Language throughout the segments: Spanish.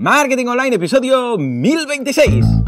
Marketing Online, episodio 1026.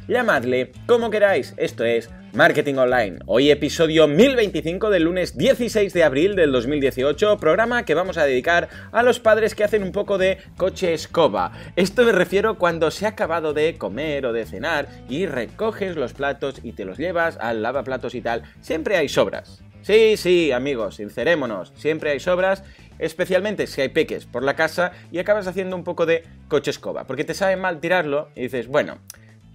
llamadle como queráis. Esto es Marketing Online. Hoy episodio 1025 del lunes 16 de abril del 2018, programa que vamos a dedicar a los padres que hacen un poco de coche escoba. Esto me refiero cuando se ha acabado de comer o de cenar y recoges los platos y te los llevas al lavaplatos y tal. Siempre hay sobras. Sí, sí, amigos, sincerémonos, siempre hay sobras, especialmente si hay peques por la casa y acabas haciendo un poco de coche escoba, porque te sabe mal tirarlo y dices, bueno,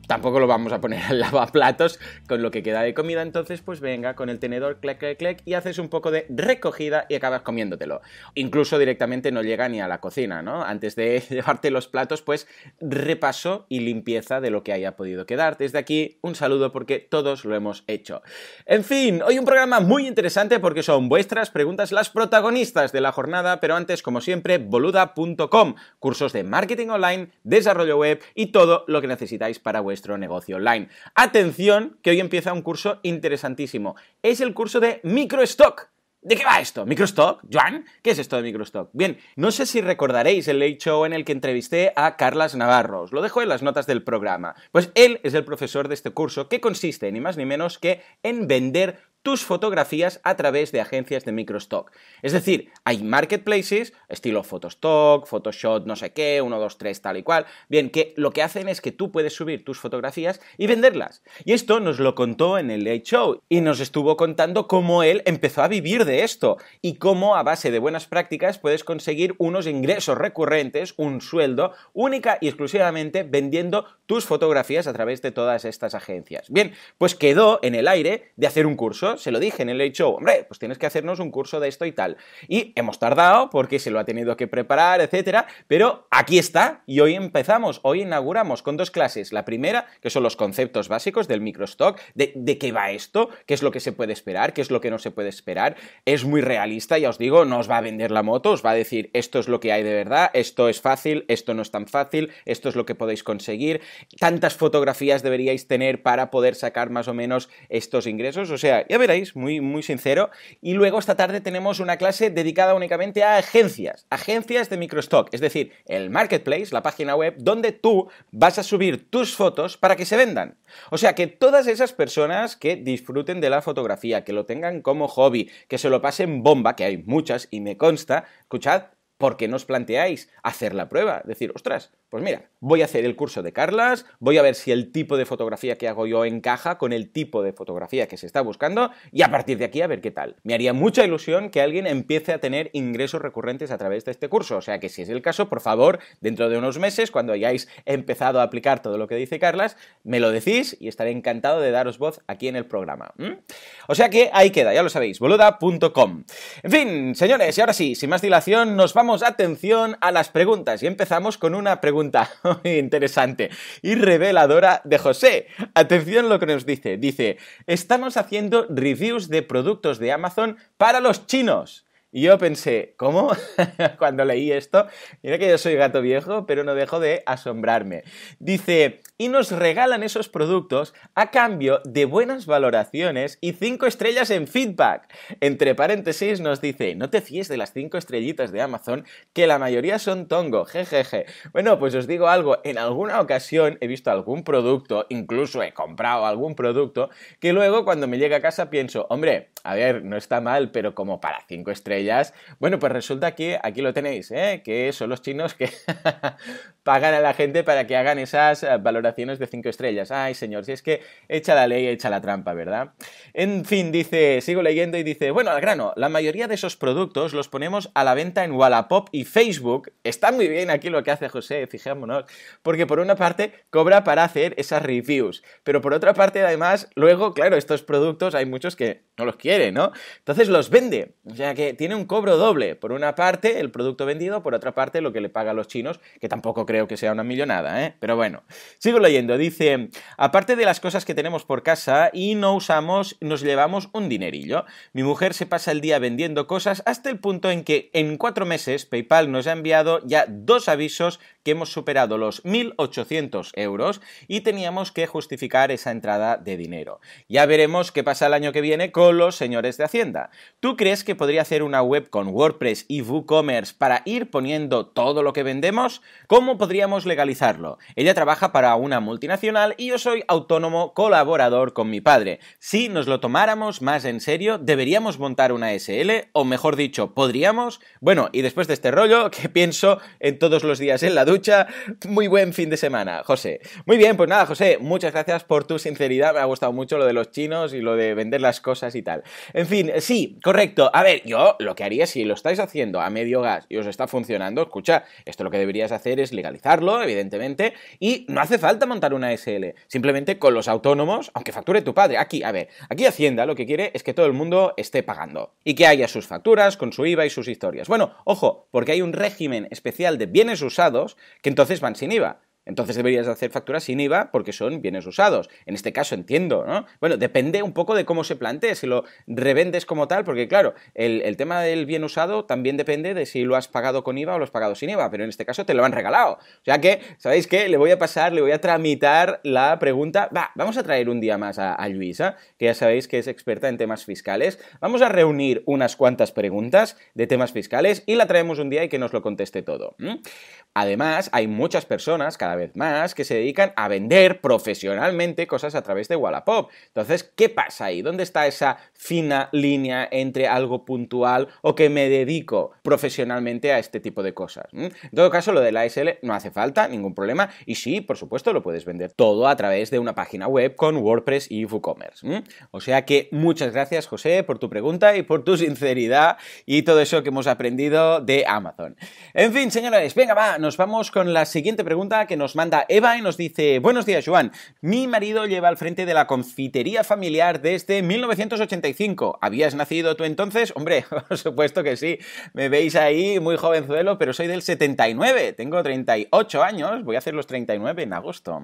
tampoco lo vamos a poner al lavaplatos con lo que queda de comida, entonces pues venga con el tenedor, clac, clac, clec, y haces un poco de recogida y acabas comiéndotelo. Incluso directamente no llega ni a la cocina, ¿no? Antes de llevarte los platos, pues repaso y limpieza de lo que haya podido quedar. Desde aquí, un saludo porque todos lo hemos hecho. En fin, hoy un programa muy interesante porque son vuestras preguntas las protagonistas de la jornada, pero antes, como siempre, boluda.com, cursos de marketing online, desarrollo web y todo lo que necesitáis para vuestra negocio online. Atención, que hoy empieza un curso interesantísimo. Es el curso de MicroStock. ¿De qué va esto? ¿Microstock? ¿Juan? ¿Qué es esto de Microstock? Bien, no sé si recordaréis el late show en el que entrevisté a Carlas Navarro. Os lo dejo en las notas del programa. Pues él es el profesor de este curso que consiste ni más ni menos que en vender tus fotografías a través de agencias de microstock. Es decir, hay marketplaces, estilo Photostock, Photoshop, no sé qué, 1, 2, 3, tal y cual, bien, que lo que hacen es que tú puedes subir tus fotografías y venderlas. Y esto nos lo contó en el Late Show y nos estuvo contando cómo él empezó a vivir de esto y cómo a base de buenas prácticas puedes conseguir unos ingresos recurrentes, un sueldo, única y exclusivamente vendiendo tus fotografías a través de todas estas agencias. Bien, pues quedó en el aire de hacer un curso se lo dije en el hecho hombre, pues tienes que hacernos un curso de esto y tal. Y hemos tardado porque se lo ha tenido que preparar, etcétera, pero aquí está y hoy empezamos, hoy inauguramos con dos clases. La primera, que son los conceptos básicos del microstock, de, de qué va esto, qué es lo que se puede esperar, qué es lo que no se puede esperar. Es muy realista, ya os digo, no os va a vender la moto, os va a decir esto es lo que hay de verdad, esto es fácil, esto no es tan fácil, esto es lo que podéis conseguir, tantas fotografías deberíais tener para poder sacar más o menos estos ingresos. O sea, veréis, muy, muy sincero. Y luego esta tarde tenemos una clase dedicada únicamente a agencias, agencias de microstock, es decir, el marketplace, la página web, donde tú vas a subir tus fotos para que se vendan. O sea que todas esas personas que disfruten de la fotografía, que lo tengan como hobby, que se lo pasen bomba, que hay muchas y me consta, escuchad, ¿por qué no os planteáis hacer la prueba? Decir, ostras, pues mira, voy a hacer el curso de Carlas, voy a ver si el tipo de fotografía que hago yo encaja con el tipo de fotografía que se está buscando y a partir de aquí a ver qué tal. Me haría mucha ilusión que alguien empiece a tener ingresos recurrentes a través de este curso, o sea que si es el caso, por favor, dentro de unos meses, cuando hayáis empezado a aplicar todo lo que dice Carlas, me lo decís y estaré encantado de daros voz aquí en el programa. O sea que ahí queda, ya lo sabéis, boluda.com. En fin, señores, y ahora sí, sin más dilación, nos vamos atención a las preguntas y empezamos con una pregunta pregunta interesante y reveladora de José. Atención lo que nos dice. Dice, estamos haciendo reviews de productos de Amazon para los chinos. Y yo pensé, ¿cómo? Cuando leí esto, mira que yo soy gato viejo, pero no dejo de asombrarme. Dice, y nos regalan esos productos a cambio de buenas valoraciones y cinco estrellas en feedback. Entre paréntesis nos dice, no te fíes de las cinco estrellitas de Amazon, que la mayoría son tongo, jejeje. Bueno, pues os digo algo, en alguna ocasión he visto algún producto, incluso he comprado algún producto, que luego cuando me llega a casa pienso, hombre, a ver, no está mal, pero como para cinco estrellas, bueno, pues resulta que aquí lo tenéis, ¿eh? que son los chinos que pagan a la gente para que hagan esas eh, valoraciones de 5 estrellas. Ay, señor, si es que echa la ley, echa la trampa, ¿verdad? En fin, dice, sigo leyendo y dice, bueno, al grano, la mayoría de esos productos los ponemos a la venta en Wallapop y Facebook. Está muy bien aquí lo que hace José, fijémonos, porque por una parte cobra para hacer esas reviews, pero por otra parte además, luego, claro, estos productos hay muchos que no los quieren, ¿no? Entonces los vende, o sea que tiene un cobro doble, por una parte el producto vendido, por otra parte lo que le pagan los chinos, que tampoco creo creo que sea una millonada, ¿eh? Pero bueno, sigo leyendo. Dice, aparte de las cosas que tenemos por casa y no usamos, nos llevamos un dinerillo. Mi mujer se pasa el día vendiendo cosas hasta el punto en que en cuatro meses PayPal nos ha enviado ya dos avisos que hemos superado los 1.800 euros y teníamos que justificar esa entrada de dinero. Ya veremos qué pasa el año que viene con los señores de Hacienda. ¿Tú crees que podría hacer una web con WordPress y WooCommerce para ir poniendo todo lo que vendemos? ¿Cómo podríamos legalizarlo. Ella trabaja para una multinacional y yo soy autónomo colaborador con mi padre. Si nos lo tomáramos más en serio, deberíamos montar una SL, o mejor dicho, podríamos. Bueno, y después de este rollo, que pienso en todos los días en la ducha, muy buen fin de semana, José. Muy bien, pues nada, José, muchas gracias por tu sinceridad, me ha gustado mucho lo de los chinos y lo de vender las cosas y tal. En fin, eh, sí, correcto. A ver, yo lo que haría si lo estáis haciendo a medio gas y os está funcionando, escucha, esto lo que deberías hacer es legalizarlo evidentemente, y no hace falta montar una SL. Simplemente con los autónomos, aunque facture tu padre. Aquí, a ver, aquí Hacienda lo que quiere es que todo el mundo esté pagando y que haya sus facturas con su IVA y sus historias. Bueno, ojo, porque hay un régimen especial de bienes usados que entonces van sin IVA. Entonces deberías hacer facturas sin IVA porque son bienes usados. En este caso entiendo, ¿no? Bueno, depende un poco de cómo se plantee, si lo revendes como tal, porque claro, el, tema del bien usado también depende de si lo has pagado con IVA o lo has pagado sin IVA, pero en este caso te lo han regalado. O sea que, ¿sabéis qué? Le voy a pasar, le voy a tramitar la pregunta. Va, vamos a traer un día más a, Luisa, que ya sabéis que es experta en temas fiscales. Vamos a reunir unas cuantas preguntas de temas fiscales y la traemos un día y que nos lo conteste todo. Además, hay muchas personas, cada vez más que se dedican a vender profesionalmente cosas a través de Wallapop. Entonces, ¿qué pasa ahí? ¿Dónde está esa fina línea entre algo puntual o que me dedico profesionalmente a este tipo de cosas? En todo caso, lo de la ASL no hace falta, ningún problema. Y sí, por supuesto, lo puedes vender todo a través de una página web con WordPress y WooCommerce. O sea que muchas gracias, José, por tu pregunta y por tu sinceridad y todo eso que hemos aprendido de Amazon. En fin, señores, venga, va, nos vamos con la siguiente pregunta que nos nos manda Eva y nos dice, buenos días Juan mi marido lleva al frente de la confitería familiar desde 1985. ¿Habías nacido tú entonces? Hombre, por supuesto que sí. Me veis ahí muy jovenzuelo, pero soy del 79. Tengo 38 años, voy a hacer los 39 en agosto.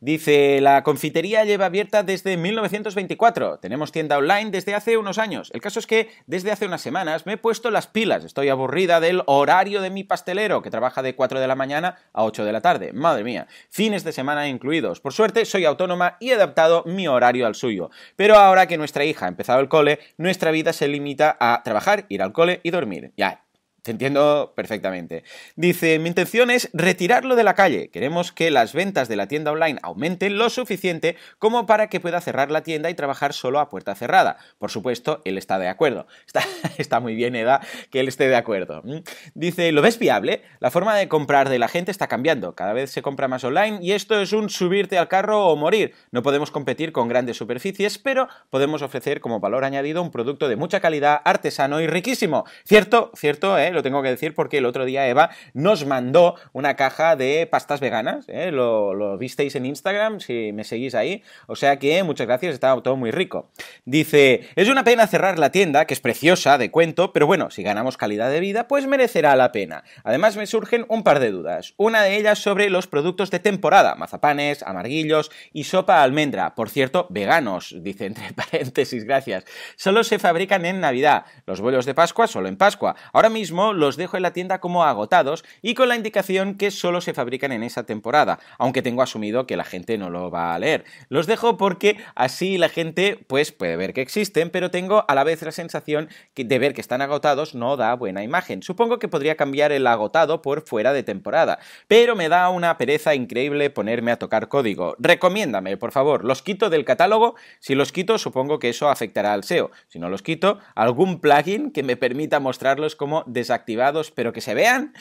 Dice, la confitería lleva abierta desde 1924. Tenemos tienda online desde hace unos años. El caso es que desde hace unas semanas me he puesto las pilas. Estoy aburrida del horario de mi pastelero, que trabaja de 4 de la mañana a 8 de la tarde. Madre mía. Fines de semana incluidos. Por suerte, soy autónoma y he adaptado mi horario al suyo. Pero ahora que nuestra hija ha empezado el cole, nuestra vida se limita a trabajar, ir al cole y dormir. Ya, te entiendo perfectamente. Dice, mi intención es retirarlo de la calle. Queremos que las ventas de la tienda online aumenten lo suficiente como para que pueda cerrar la tienda y trabajar solo a puerta cerrada. Por supuesto, él está de acuerdo. Está, está muy bien, Eda, que él esté de acuerdo. ¿Mm? Dice, ¿lo ves viable? La forma de comprar de la gente está cambiando. Cada vez se compra más online y esto es un subirte al carro o morir. No podemos competir con grandes superficies, pero podemos ofrecer como valor añadido un producto de mucha calidad, artesano y riquísimo. Cierto, cierto, ¿eh? lo tengo que decir porque el otro día Eva nos mandó una caja de pastas veganas, ¿eh? lo, lo, visteis en Instagram, si me seguís ahí, o sea que muchas gracias, estaba todo muy rico. Dice, es una pena cerrar la tienda, que es preciosa, de cuento, pero bueno, si ganamos calidad de vida, pues merecerá la pena. Además me surgen un par de dudas, una de ellas sobre los productos de temporada, mazapanes, amarguillos y sopa almendra, por cierto, veganos, dice entre paréntesis, gracias. Solo se fabrican en Navidad, los vuelos de Pascua solo en Pascua. Ahora mismo los dejo en la tienda como agotados y con la indicación que solo se fabrican en esa temporada, aunque tengo asumido que la gente no lo va a leer. Los dejo porque así la gente pues puede ver que existen, pero tengo a la vez la sensación de ver que están agotados no da buena imagen. Supongo que podría cambiar el agotado por fuera de temporada, pero me da una pereza increíble ponerme a tocar código. Recomiéndame, por favor, los quito del catálogo. Si los quito, supongo que eso afectará al SEO. Si no los quito, algún plugin que me permita mostrarlos como des activados, pero que se vean.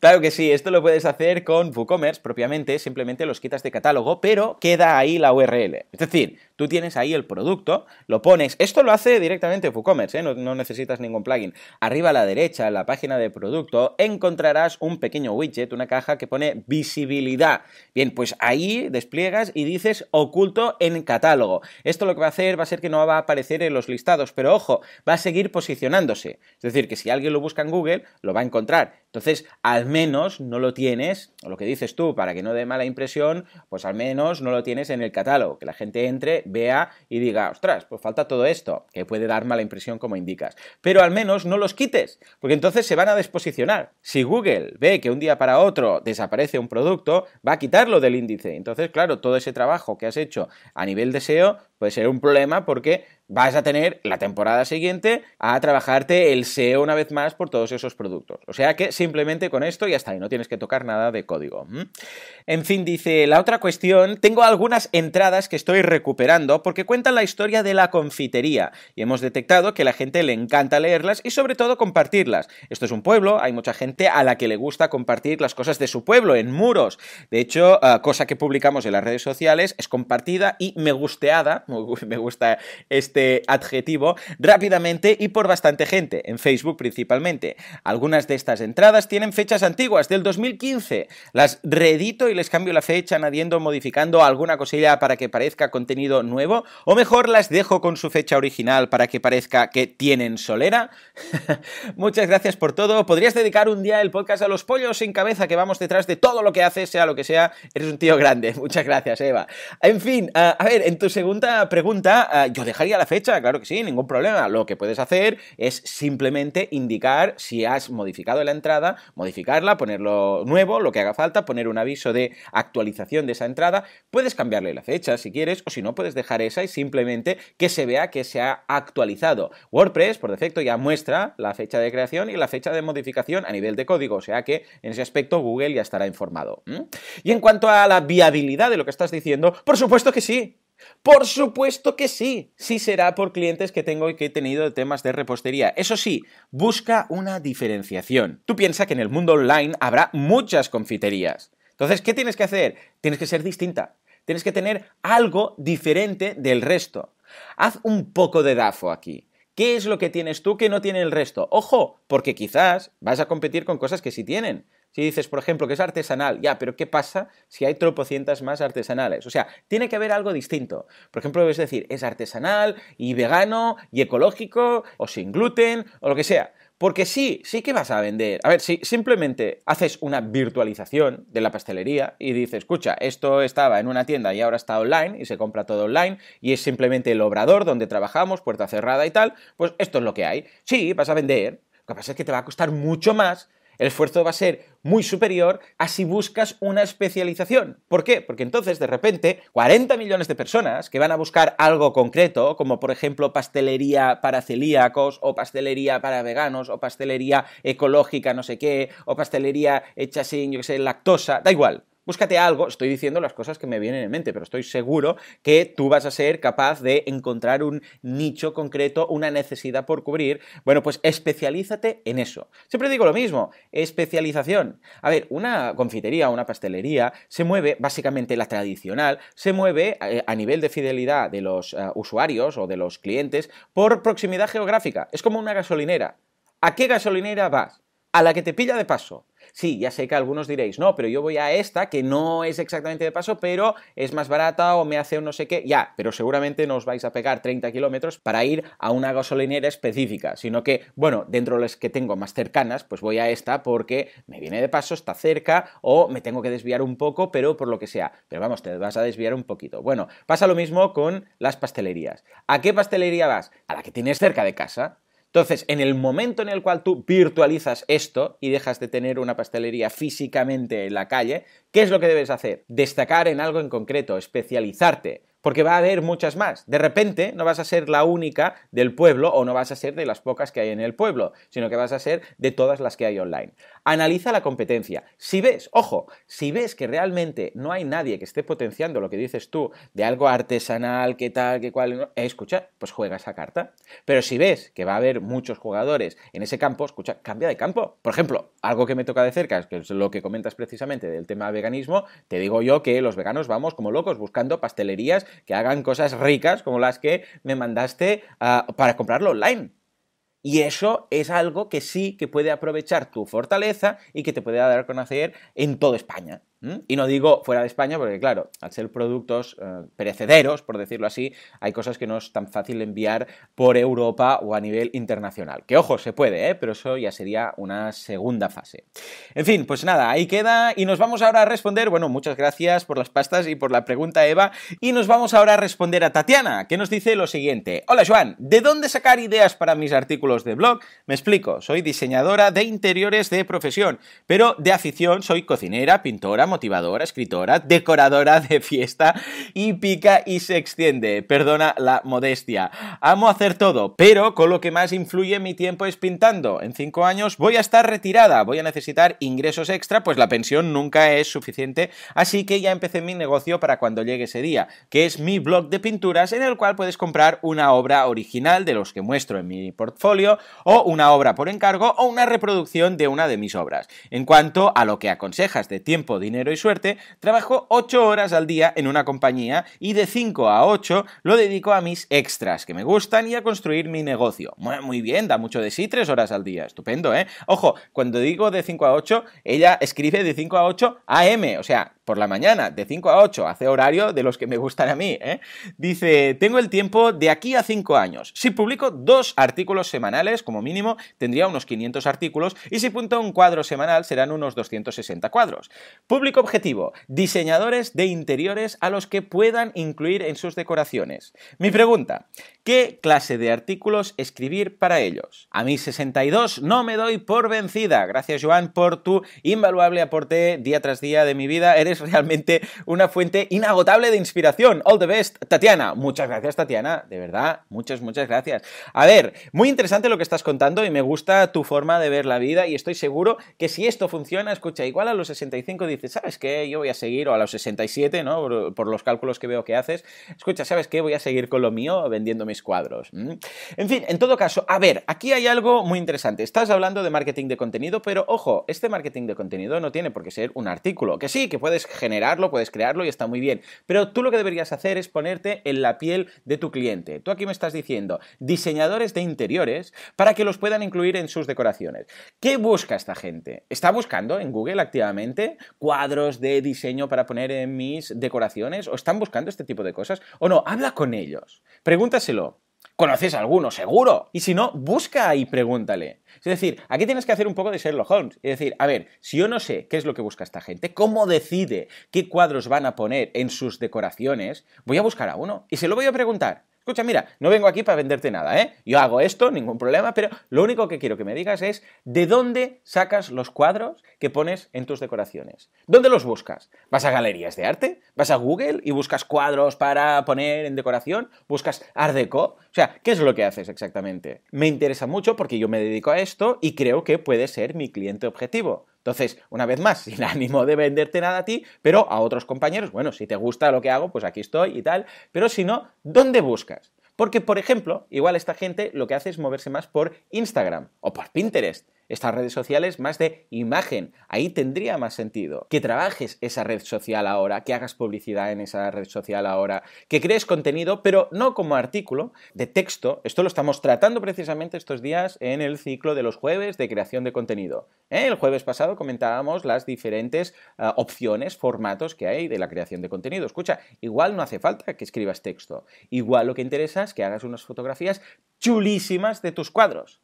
Claro que sí, esto lo puedes hacer con WooCommerce propiamente, simplemente los quitas de catálogo, pero queda ahí la URL. Es decir, Tú tienes ahí el producto, lo pones. Esto lo hace directamente WooCommerce, ¿eh? no, no, necesitas ningún plugin. Arriba a la derecha, en la página de producto, encontrarás un pequeño widget, una caja que pone visibilidad. Bien, pues ahí despliegas y dices oculto en catálogo. Esto lo que va a hacer va a ser que no va a aparecer en los listados, pero ojo, va a seguir posicionándose. Es decir, que si alguien lo busca en Google, lo va a encontrar. Entonces, al menos no lo tienes, o lo que dices tú, para que no dé mala impresión, pues al menos no lo tienes en el catálogo, que la gente entre, vea y diga, ostras, pues falta todo esto, que puede dar mala impresión como indicas. Pero al menos no los quites, porque entonces se van a desposicionar. Si Google ve que un día para otro desaparece un producto, va a quitarlo del índice. Entonces, claro, todo ese trabajo que has hecho a nivel deseo puede ser un problema porque vas a tener la temporada siguiente a trabajarte el SEO una vez más por todos esos productos. O sea que simplemente con esto ya está y no tienes que tocar nada de código. En fin, dice la otra cuestión, tengo algunas entradas que estoy recuperando porque cuentan la historia de la confitería y hemos detectado que a la gente le encanta leerlas y sobre todo compartirlas. Esto es un pueblo, hay mucha gente a la que le gusta compartir las cosas de su pueblo en muros. De hecho, ah, cosa que publicamos en las redes sociales es compartida y me gusteada me gusta este adjetivo, rápidamente y por bastante gente, en Facebook principalmente. Algunas de estas entradas tienen fechas antiguas, del 2015. Las reedito y les cambio la fecha añadiendo, modificando alguna cosilla para que parezca contenido nuevo, o mejor las dejo con su fecha original para que parezca que tienen solera. Muchas gracias por todo. Podrías dedicar un día el podcast a los pollos sin cabeza que vamos detrás de todo lo que haces, sea lo que sea. Eres un tío grande. Muchas gracias, Eva. En fin, a ver, en tu segunda pregunta, eh, yo dejaría la fecha, claro que sí, ningún problema. Lo que puedes hacer es simplemente indicar si has modificado la entrada, modificarla, ponerlo nuevo, lo que haga falta, poner un aviso de actualización de esa entrada. Puedes cambiarle la fecha si quieres, o si no, puedes dejar esa y simplemente que se vea que se ha actualizado. WordPress, por defecto, ya muestra la fecha de creación y la fecha de modificación a nivel de código, o sea que en ese aspecto Google ya estará informado. Y en cuanto a la viabilidad de lo que estás diciendo, por supuesto que sí, por supuesto que sí, sí será por clientes que tengo y que he tenido de temas de repostería. Eso sí, busca una diferenciación. Tú piensas que en el mundo online habrá muchas confiterías. Entonces, ¿qué tienes que hacer? Tienes que ser distinta. Tienes que tener algo diferente del resto. Haz un poco de DAFO aquí. ¿Qué es lo que tienes tú que no tiene el resto? Ojo, porque quizás vas a competir con cosas que sí tienen. Si dices, por ejemplo, que es artesanal, ya, pero ¿qué pasa si hay tropocientas más artesanales? O sea, tiene que haber algo distinto. Por ejemplo, debes decir, es artesanal y vegano y ecológico o sin gluten o lo que sea. Porque sí, sí que vas a vender. A ver, si simplemente haces una virtualización de la pastelería y dices, escucha, esto estaba en una tienda y ahora está online y se compra todo online y es simplemente el obrador donde trabajamos, puerta cerrada y tal, pues esto es lo que hay. Sí, vas a vender. Lo que pasa es que te va a costar mucho más el esfuerzo va a ser muy superior a si buscas una especialización. ¿Por qué? Porque entonces de repente 40 millones de personas que van a buscar algo concreto, como por ejemplo pastelería para celíacos o pastelería para veganos o pastelería ecológica no sé qué o pastelería hecha sin, yo qué sé, lactosa, da igual Búscate algo, estoy diciendo las cosas que me vienen en mente, pero estoy seguro que tú vas a ser capaz de encontrar un nicho concreto, una necesidad por cubrir. Bueno, pues especialízate en eso. Siempre digo lo mismo, especialización. A ver, una confitería, una pastelería, se mueve, básicamente la tradicional, se mueve eh, a nivel de fidelidad de los eh, usuarios o de los clientes por proximidad geográfica. Es como una gasolinera. ¿A qué gasolinera vas? A la que te pilla de paso. Sí, ya sé que algunos diréis, no, pero yo voy a esta que no es exactamente de paso, pero es más barata o me hace un no sé qué. Ya, pero seguramente no os vais a pegar 30 kilómetros para ir a una gasolinera específica, sino que, bueno, dentro de las que tengo más cercanas, pues voy a esta porque me viene de paso, está cerca o me tengo que desviar un poco, pero por lo que sea. Pero vamos, te vas a desviar un poquito. Bueno, pasa lo mismo con las pastelerías. ¿A qué pastelería vas? A la que tienes cerca de casa. Entonces, en el momento en el cual tú virtualizas esto y dejas de tener una pastelería físicamente en la calle, ¿qué es lo que debes hacer? Destacar en algo en concreto, especializarte porque va a haber muchas más. De repente no vas a ser la única del pueblo o no vas a ser de las pocas que hay en el pueblo, sino que vas a ser de todas las que hay online. Analiza la competencia. Si ves, ojo, si ves que realmente no hay nadie que esté potenciando lo que dices tú de algo artesanal, qué tal, qué cual, escucha, pues juega esa carta. Pero si ves que va a haber muchos jugadores en ese campo, escucha, cambia de campo. Por ejemplo, algo que me toca de cerca, que es lo que comentas precisamente del tema veganismo, te digo yo que los veganos vamos como locos buscando pastelerías que hagan cosas ricas como las que me mandaste ah, para comprarlo online. Y eso es algo que sí que puede aprovechar tu fortaleza y que te puede dar a conocer en toda España. Y no digo fuera de España, porque claro, al ser productos eh, perecederos, por decirlo así, hay cosas que no es tan fácil enviar por Europa o a nivel internacional. Que ojo, se puede, ¿eh? pero eso ya sería una segunda fase. En fin, pues nada, ahí queda y nos vamos ahora a responder, bueno, muchas gracias por las pastas y por la pregunta, Eva, y nos vamos ahora a responder a Tatiana, que nos dice lo siguiente. Hola, Joan, ¿de dónde sacar ideas para mis artículos de blog? Me explico, soy diseñadora de interiores de profesión, pero de afición soy cocinera, pintora, motivadora, escritora, decoradora de fiesta y pica y se extiende. Perdona la modestia. Amo hacer todo, pero con lo que más influye mi tiempo es pintando. En cinco años voy a estar retirada, voy a necesitar ingresos extra, pues la pensión nunca es suficiente, así que ya empecé mi negocio para cuando llegue ese día, que es mi blog de pinturas en el cual puedes comprar una obra original de los que muestro en mi portfolio, o una obra por encargo, o una reproducción de una de mis obras. En cuanto a lo que aconsejas de tiempo, dinero, y suerte, trabajo 8 horas al día en una compañía y de 5 a 8 lo dedico a mis extras que me gustan y a construir mi negocio. Muy bien, da mucho de sí, 3 horas al día, estupendo, ¿eh? Ojo, cuando digo de 5 a 8, ella escribe de 5 a 8 a M, o sea, por la mañana, de 5 a 8, hace horario de los que me gustan a mí, ¿eh? Dice, tengo el tiempo de aquí a 5 años. Si publico 2 artículos semanales, como mínimo, tendría unos 500 artículos, y si punto un cuadro semanal, serán unos 260 cuadros. Publico objetivo, diseñadores de interiores a los que puedan incluir en sus decoraciones. Mi pregunta, ¿qué clase de artículos escribir para ellos? A mí, 62 no me doy por vencida. Gracias Joan por tu invaluable aporte día tras día de mi vida. Eres realmente una fuente inagotable de inspiración. All the best, Tatiana. Muchas gracias Tatiana, de verdad. Muchas, muchas gracias. A ver, muy interesante lo que estás contando y me gusta tu forma de ver la vida y estoy seguro que si esto funciona, escucha, igual a los 65 dices, ¿sabes qué? Yo voy a seguir, o a los 67, ¿no? Por, los cálculos que veo que haces, escucha, ¿sabes qué? Voy a seguir con lo mío vendiendo mis cuadros. En fin, en todo caso, a ver, aquí hay algo muy interesante. Estás hablando de marketing de contenido, pero ojo, este marketing de contenido no tiene por qué ser un artículo, que sí, que puedes generarlo, puedes crearlo y está muy bien, pero tú lo que deberías hacer es ponerte en la piel de tu cliente. Tú aquí me estás diciendo diseñadores de interiores para que los puedan incluir en sus decoraciones. ¿Qué busca esta gente? ¿Está buscando en Google activamente cuál cuadros de diseño para poner en mis decoraciones? ¿O están buscando este tipo de cosas? ¿O no? Habla con ellos. Pregúntaselo. ¿Conoces a alguno? Seguro. Y si no, busca y pregúntale. Es decir, aquí tienes que hacer un poco de Sherlock Holmes. Es decir, a ver, si yo no sé qué es lo que busca esta gente, cómo decide qué cuadros van a poner en sus decoraciones, voy a buscar a uno y se lo voy a preguntar. Escucha, mira, no vengo aquí para venderte nada, ¿eh? Yo hago esto, ningún problema, pero lo único que quiero que me digas es de dónde sacas los cuadros que pones en tus decoraciones. ¿Dónde los buscas? ¿Vas a galerías de arte? ¿Vas a Google y buscas cuadros para poner en decoración? ¿Buscas Art Deco? O sea, ¿qué es lo que haces exactamente? Me interesa mucho porque yo me dedico a esto y creo que puede ser mi cliente objetivo. Entonces, una vez más, sin ánimo de venderte nada a ti, pero a otros compañeros, bueno, si te gusta lo que hago, pues aquí estoy y tal, pero si no, ¿dónde buscas? Porque, por ejemplo, igual esta gente lo que hace es moverse más por Instagram o por Pinterest estas redes sociales más de imagen. Ahí tendría más sentido que trabajes esa red social ahora, que hagas publicidad en esa red social ahora, que crees contenido, pero no como artículo de texto. Esto lo estamos tratando precisamente estos días en el ciclo de los jueves de creación de contenido. ¿Eh? El jueves pasado comentábamos las diferentes ah, opciones, formatos que hay de la creación de contenido. Escucha, igual no hace falta que escribas texto. Igual lo que interesa es que hagas unas fotografías chulísimas de tus cuadros.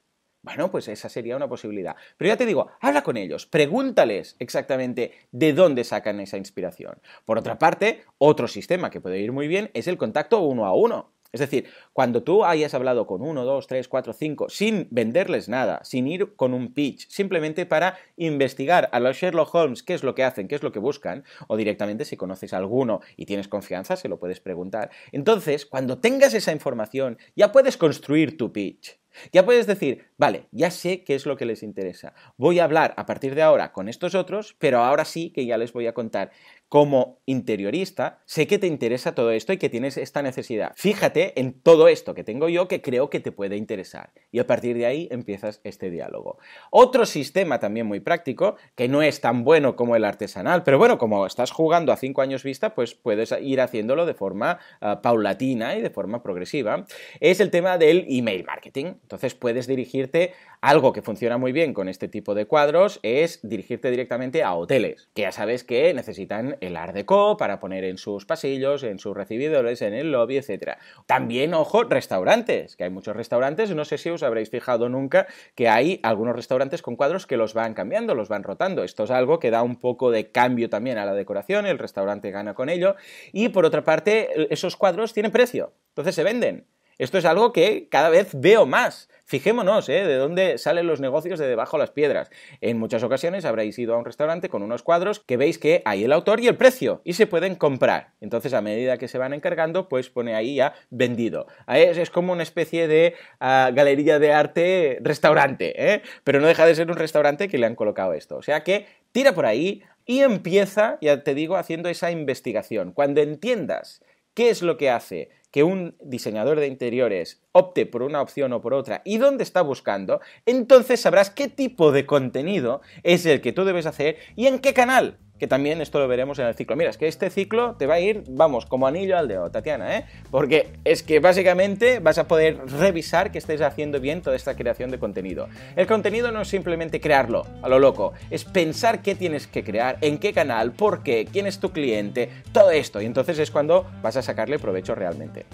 Bueno, pues esa sería una posibilidad. Pero ya te digo, habla con ellos, pregúntales exactamente de dónde sacan esa inspiración. Por otra parte, otro sistema que puede ir muy bien es el contacto uno a uno. Es decir, cuando tú hayas hablado con uno, dos, tres, cuatro, cinco, sin venderles nada, sin ir con un pitch, simplemente para investigar a los Sherlock Holmes qué es lo que hacen, qué es lo que buscan, o directamente si conoces a alguno y tienes confianza, se lo puedes preguntar. Entonces, cuando tengas esa información, ya puedes construir tu pitch. Ya puedes decir, vale, ya sé qué es lo que les interesa. Voy a hablar a partir de ahora con estos otros, pero ahora sí que ya les voy a contar como interiorista, sé que te interesa todo esto y que tienes esta necesidad. Fíjate en todo esto que tengo yo que creo que te puede interesar. Y a partir de ahí empiezas este diálogo. Otro sistema también muy práctico, que no es tan bueno como el artesanal, pero bueno, como estás jugando a cinco años vista, pues puedes ir haciéndolo de forma ah, paulatina y de forma progresiva, es el tema del email marketing. Entonces puedes dirigirte, algo que funciona muy bien con este tipo de cuadros es dirigirte directamente a hoteles, que ya sabes que necesitan el Art Deco, para poner en sus pasillos, en sus recibidores, en el lobby, etc. También, ojo, restaurantes, que hay muchos restaurantes, no sé si os habréis fijado nunca que hay algunos restaurantes con cuadros que los van cambiando, los van rotando. Esto es algo que da un poco de cambio también a la decoración, el restaurante gana con ello. Y por otra parte, esos cuadros tienen precio, entonces se venden. Esto es algo que cada vez veo más. Fijémonos, ¿eh? De dónde salen los negocios de debajo de las piedras. En muchas ocasiones habréis ido a un restaurante con unos cuadros que veis que hay el autor y el precio y se pueden comprar. Entonces, a medida que se van encargando, pues pone ahí ya vendido. Eh, es, como una especie de ah, galería de arte restaurante, ¿eh? Pero no deja de ser un restaurante que le han colocado esto. O sea que tira por ahí, y empieza, ya te digo, haciendo esa investigación. Cuando entiendas ¿Qué es lo que hace que un diseñador de interiores opte por una opción o por otra y dónde está buscando? Entonces sabrás qué tipo de contenido es el que tú debes hacer y en qué canal que también esto lo veremos en el ciclo. Mira, es que este ciclo te va a ir, vamos, como anillo al dedo, Tatiana, ¿eh? Porque es que básicamente vas a poder revisar que estés haciendo bien toda esta creación de contenido. El contenido no es simplemente crearlo a lo loco, es pensar qué tienes que crear, en qué canal, por qué, quién es tu cliente, todo esto. Y entonces es cuando vas a sacarle provecho realmente.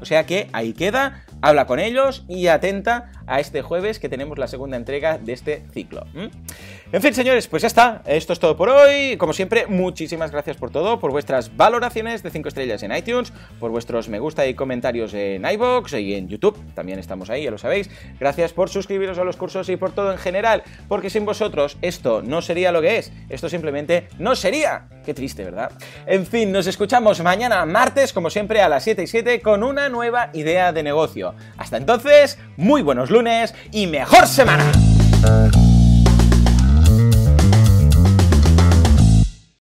O sea que ahí queda, habla con ellos y atenta a este jueves que tenemos la segunda entrega de este ciclo. En fin, señores, pues ya está. Esto es todo por hoy siempre, muchísimas gracias por todo, por vuestras valoraciones de 5 estrellas en iTunes, por vuestros me gusta y comentarios en iBox y en YouTube, también estamos ahí, ya lo sabéis. Gracias por suscribiros a los cursos y por todo en general, porque sin vosotros esto no sería lo que es, esto simplemente no sería. Qué triste, ¿verdad? En fin, nos escuchamos mañana martes, como siempre, a las 7 y 7 con una nueva idea de negocio. Hasta entonces, muy buenos lunes y mejor semana.